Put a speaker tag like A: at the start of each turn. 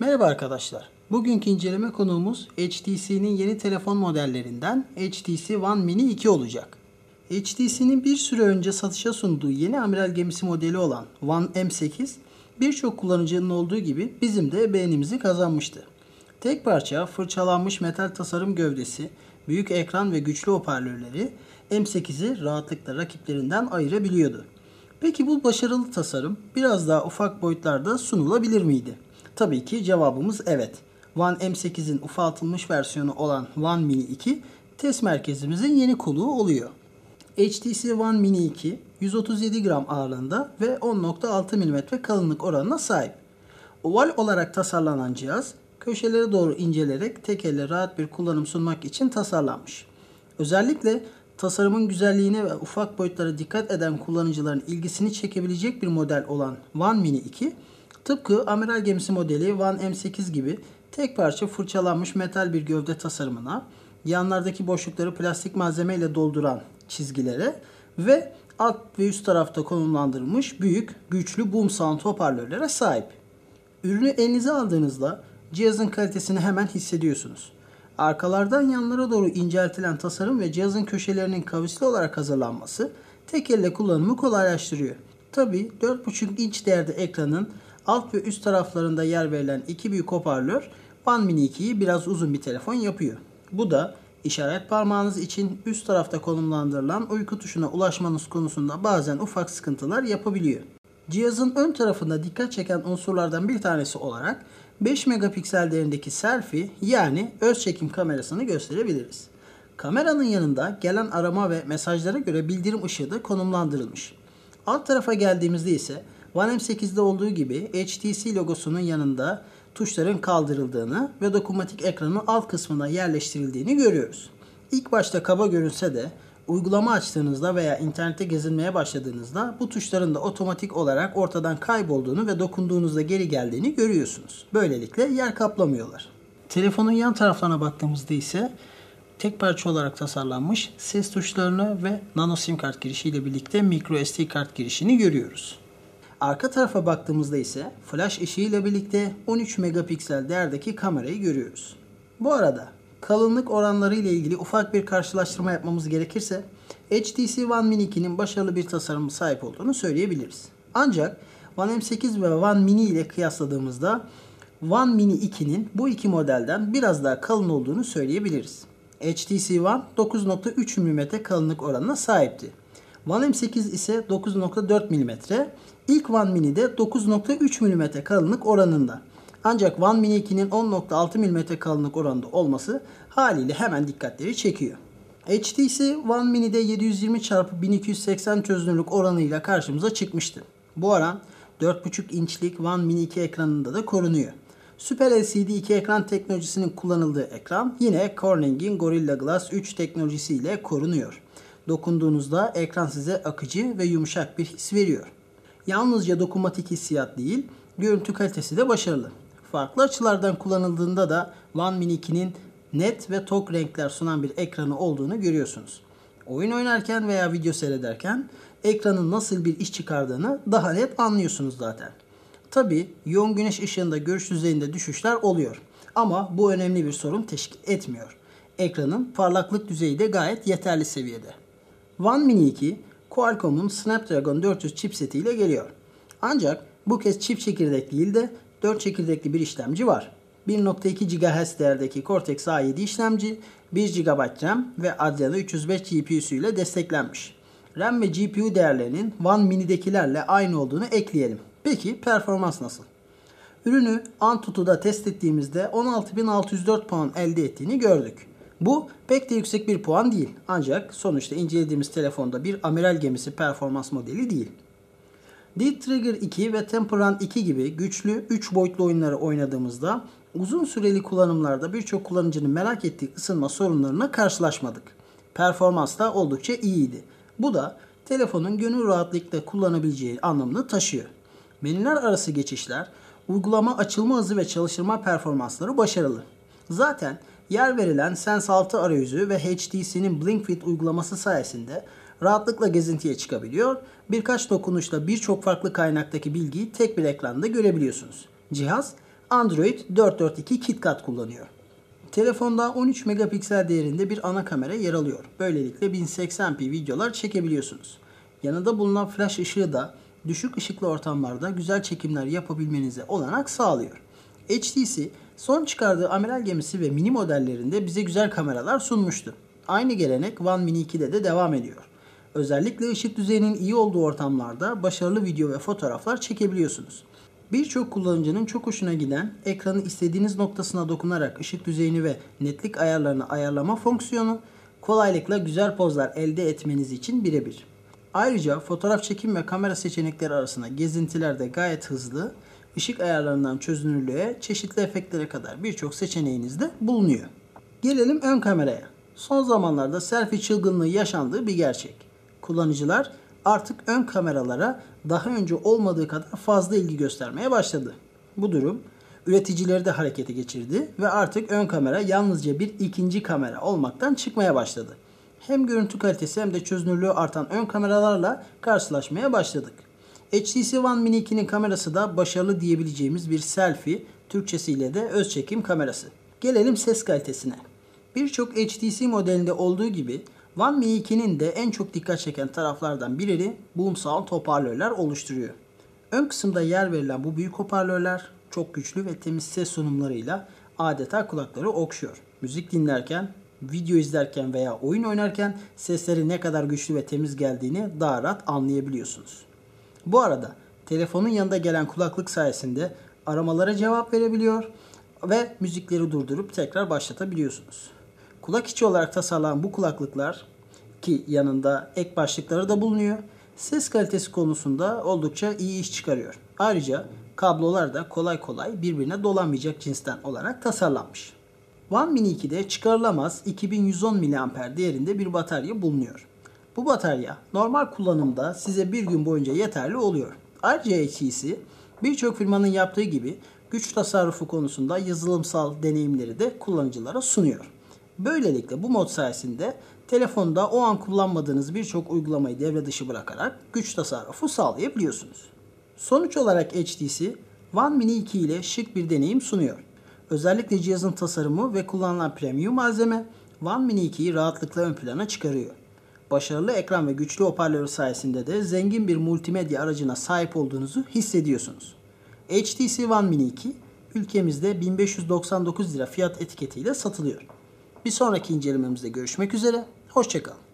A: Merhaba arkadaşlar. Bugünkü inceleme konuğumuz HTC'nin yeni telefon modellerinden HTC One Mini 2 olacak. HTC'nin bir süre önce satışa sunduğu yeni amiral gemisi modeli olan One M8 birçok kullanıcının olduğu gibi bizim de beğenimizi kazanmıştı. Tek parça fırçalanmış metal tasarım gövdesi, büyük ekran ve güçlü hoparlörleri M8'i rahatlıkla rakiplerinden ayırabiliyordu. Peki bu başarılı tasarım biraz daha ufak boyutlarda sunulabilir miydi? Tabii ki cevabımız evet. One M8'in ufaltılmış versiyonu olan One Mini 2 test merkezimizin yeni koluğu oluyor. HTC One Mini 2 137 gram ağırlığında ve 10.6 mm kalınlık oranına sahip. Oval olarak tasarlanan cihaz köşelere doğru incelerek tek elle rahat bir kullanım sunmak için tasarlanmış. Özellikle tasarımın güzelliğine ve ufak boyutlara dikkat eden kullanıcıların ilgisini çekebilecek bir model olan One Mini 2 Tıpkı amiral gemisi modeli Van M8 gibi tek parça fırçalanmış metal bir gövde tasarımına, yanlardaki boşlukları plastik malzeme ile dolduran çizgilere ve alt ve üst tarafta konumlandırılmış büyük, güçlü boom sound hoparlörlere sahip. Ürünü elinize aldığınızda cihazın kalitesini hemen hissediyorsunuz. Arkalardan yanlara doğru inceltilen tasarım ve cihazın köşelerinin kavisli olarak hazırlanması tek elle kullanımı kolaylaştırıyor. Tabi 4.5 inç değerde ekranın alt ve üst taraflarında yer verilen iki büyük hoparlör One Mini 2'yi biraz uzun bir telefon yapıyor. Bu da işaret parmağınız için üst tarafta konumlandırılan uyku tuşuna ulaşmanız konusunda bazen ufak sıkıntılar yapabiliyor. Cihazın ön tarafında dikkat çeken unsurlardan bir tanesi olarak 5 megapiksel derindeki selfie yani öz çekim kamerasını gösterebiliriz. Kameranın yanında gelen arama ve mesajlara göre bildirim ışığı da konumlandırılmış. Alt tarafa geldiğimizde ise One M8'de olduğu gibi HTC logosunun yanında tuşların kaldırıldığını ve dokunmatik ekranın alt kısmına yerleştirildiğini görüyoruz. İlk başta kaba görünse de uygulama açtığınızda veya internette gezinmeye başladığınızda bu tuşların da otomatik olarak ortadan kaybolduğunu ve dokunduğunuzda geri geldiğini görüyorsunuz. Böylelikle yer kaplamıyorlar. Telefonun yan taraflarına baktığımızda ise tek parça olarak tasarlanmış ses tuşlarını ve nano sim kart ile birlikte micro SD kart girişini görüyoruz. Arka tarafa baktığımızda ise flash ışığıyla birlikte 13 megapiksel değerdeki kamerayı görüyoruz. Bu arada kalınlık oranları ile ilgili ufak bir karşılaştırma yapmamız gerekirse HTC One Mini 2'nin başarılı bir tasarımı sahip olduğunu söyleyebiliriz. Ancak One M8 ve One Mini ile kıyasladığımızda One Mini 2'nin bu iki modelden biraz daha kalın olduğunu söyleyebiliriz. HTC One 9.3 mm kalınlık oranına sahipti. One M8 ise 9.4 mm. İlk One Mini de 9.3 mm kalınlık oranında. Ancak One Mini 2'nin 10.6 mm kalınlık oranında olması haliyle hemen dikkatleri çekiyor. HTC ise One Mini'de 720 x 1280 çözünürlük oranıyla karşımıza çıkmıştı. Bu oran 4.5 inçlik One Mini 2 ekranında da korunuyor. Super LCD 2 ekran teknolojisinin kullanıldığı ekran yine Corning'in Gorilla Glass 3 teknolojisiyle korunuyor. Dokunduğunuzda ekran size akıcı ve yumuşak bir his veriyor. Yalnızca dokunmatik hissiyat değil, görüntü kalitesi de başarılı. Farklı açılardan kullanıldığında da One Mini 2'nin net ve tok renkler sunan bir ekranı olduğunu görüyorsunuz. Oyun oynarken veya video seyrederken ekranın nasıl bir iş çıkardığını daha net anlıyorsunuz zaten. Tabi yoğun güneş ışığında görüş düzeyinde düşüşler oluyor. Ama bu önemli bir sorun teşkil etmiyor. Ekranın parlaklık düzeyi de gayet yeterli seviyede. One Mini 2 Qualcomm'un Snapdragon 400 chipseti ile geliyor. Ancak bu kez çip çekirdek değil de 4 çekirdekli bir işlemci var. 1.2 GHz değerdeki Cortex A7 işlemci, 1 GB RAM ve Adreno 305 GPU'su ile desteklenmiş. RAM ve GPU değerlerinin One Mini'dekilerle aynı olduğunu ekleyelim. Peki performans nasıl? Ürünü Antutu'da test ettiğimizde 16604 puan elde ettiğini gördük. Bu pek de yüksek bir puan değil. Ancak sonuçta incelediğimiz telefonda bir amiral gemisi performans modeli değil. Deep Trigger 2 ve Temple Run 2 gibi güçlü 3 boyutlu oyunları oynadığımızda uzun süreli kullanımlarda birçok kullanıcının merak ettiği ısınma sorunlarına karşılaşmadık. Performans da oldukça iyiydi. Bu da telefonun gönül rahatlıkla kullanabileceği anlamını taşıyor. Menüler arası geçişler, uygulama açılma hızı ve çalıştırma performansları başarılı. Zaten Yer verilen Sense 6 arayüzü ve HTC'nin BlinkFit uygulaması sayesinde rahatlıkla gezintiye çıkabiliyor, birkaç dokunuşla birçok farklı kaynaktaki bilgiyi tek bir ekranda görebiliyorsunuz. Cihaz Android 442 KitKat kullanıyor. Telefonda 13 megapiksel değerinde bir ana kamera yer alıyor. Böylelikle 1080p videolar çekebiliyorsunuz. Yanında bulunan flash ışığı da düşük ışıklı ortamlarda güzel çekimler yapabilmenize olanak sağlıyor. HTC Son çıkardığı amiral gemisi ve mini modellerinde bize güzel kameralar sunmuştu. Aynı gelenek One Mini 2'de de devam ediyor. Özellikle ışık düzeyinin iyi olduğu ortamlarda başarılı video ve fotoğraflar çekebiliyorsunuz. Birçok kullanıcının çok hoşuna giden ekranı istediğiniz noktasına dokunarak ışık düzeyini ve netlik ayarlarını ayarlama fonksiyonu kolaylıkla güzel pozlar elde etmeniz için birebir. Ayrıca fotoğraf çekim ve kamera seçenekleri arasında gezintiler de gayet hızlı Işık ayarlarından çözünürlüğe, çeşitli efektlere kadar birçok seçeneğinizde bulunuyor. Gelelim ön kameraya. Son zamanlarda selfie çılgınlığı yaşandığı bir gerçek. Kullanıcılar artık ön kameralara daha önce olmadığı kadar fazla ilgi göstermeye başladı. Bu durum üreticileri de harekete geçirdi ve artık ön kamera yalnızca bir ikinci kamera olmaktan çıkmaya başladı. Hem görüntü kalitesi hem de çözünürlüğü artan ön kameralarla karşılaşmaya başladık. HTC One Mini 2'nin kamerası da başarılı diyebileceğimiz bir selfie, Türkçesiyle de öz çekim kamerası. Gelelim ses kalitesine. Birçok HTC modelinde olduğu gibi One Mini 2'nin de en çok dikkat çeken taraflardan biri boom sound hoparlörler oluşturuyor. Ön kısımda yer verilen bu büyük hoparlörler çok güçlü ve temiz ses sunumlarıyla adeta kulakları okşuyor. Müzik dinlerken, video izlerken veya oyun oynarken sesleri ne kadar güçlü ve temiz geldiğini daha rahat anlayabiliyorsunuz. Bu arada telefonun yanında gelen kulaklık sayesinde aramalara cevap verebiliyor ve müzikleri durdurup tekrar başlatabiliyorsunuz. Kulak içi olarak tasarlanan bu kulaklıklar ki yanında ek başlıkları da bulunuyor. Ses kalitesi konusunda oldukça iyi iş çıkarıyor. Ayrıca kablolar da kolay kolay birbirine dolanmayacak cinsten olarak tasarlanmış. One Mini 2'de çıkarılamaz 2110 mAh değerinde bir batarya bulunuyor. Bu batarya normal kullanımda size bir gün boyunca yeterli oluyor. Ayrıca RGHE'si birçok firmanın yaptığı gibi güç tasarrufu konusunda yazılımsal deneyimleri de kullanıcılara sunuyor. Böylelikle bu mod sayesinde telefonda o an kullanmadığınız birçok uygulamayı devre dışı bırakarak güç tasarrufu sağlayabiliyorsunuz. Sonuç olarak HTC One Mini 2 ile şık bir deneyim sunuyor. Özellikle cihazın tasarımı ve kullanılan premium malzeme One Mini 2'yi rahatlıkla ön plana çıkarıyor başarılı ekran ve güçlü hoparlör sayesinde de zengin bir multimedya aracına sahip olduğunuzu hissediyorsunuz. HTC One Mini 2 ülkemizde 1599 lira fiyat etiketiyle satılıyor. Bir sonraki incelememizde görüşmek üzere, hoşçakalın.